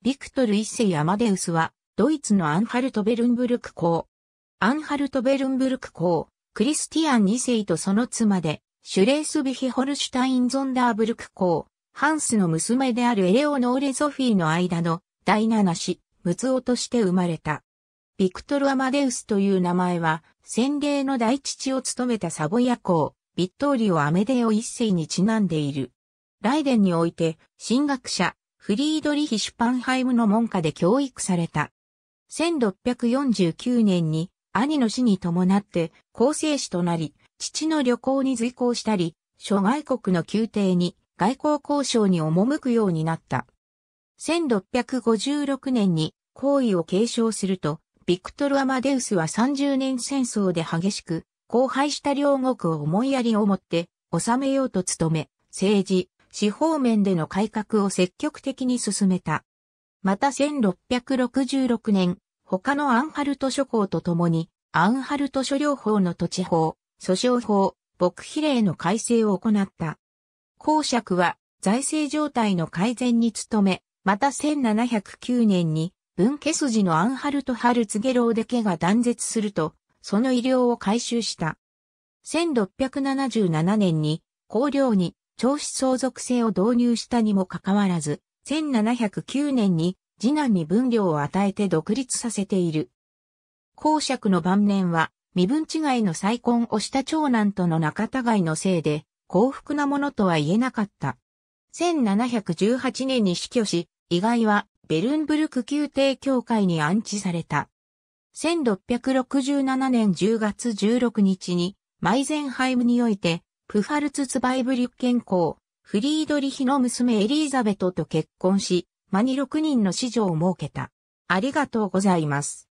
ビクトル一世アマデウスは、ドイツのアンハルトベルンブルク公。アンハルトベルンブルク公、クリスティアン二世とその妻で、シュレースビヒホルシュタイン・ゾンダーブルク公、ハンスの娘であるエレオノーレ・ゾフィーの間の第七子、ムツオとして生まれた。ビクトル・アマデウスという名前は、洗礼の大父を務めたサボヤ公、ビットーリオ・アメデオ一世にちなんでいる。ライデンにおいて、神学者、フリードリヒ・シュパンハイムの門下で教育された。1649年に兄の死に伴って構成子となり、父の旅行に随行したり、諸外国の宮廷に外交交渉に赴くようになった。1656年に行為を継承すると、ビクトル・アマデウスは30年戦争で激しく、荒廃した両国を思いやりを持って、治めようと努め、政治、司法面での改革を積極的に進めた。また1666年、他のアンハルト諸侯と共に、アンハルト諸領法の土地法、訴訟法、牧比例の改正を行った。公爵は財政状態の改善に努め、また1709年に文家筋のアンハルト・ハルツゲローデ家が断絶すると、その医療を回収した。1677年に、公領に長子相続制を導入したにもかかわらず、1709年に次男に分量を与えて独立させている。公爵の晩年は、身分違いの再婚をした長男との仲がいのせいで、幸福なものとは言えなかった。1718年に死去し、意外はベルンブルク宮廷教会に安置された。1667年10月16日に、マイゼンハイムにおいて、プファルツツバイブリュッケン公、フリードリヒの娘エリーザベトと結婚し、間に6人の子女を設けた。ありがとうございます。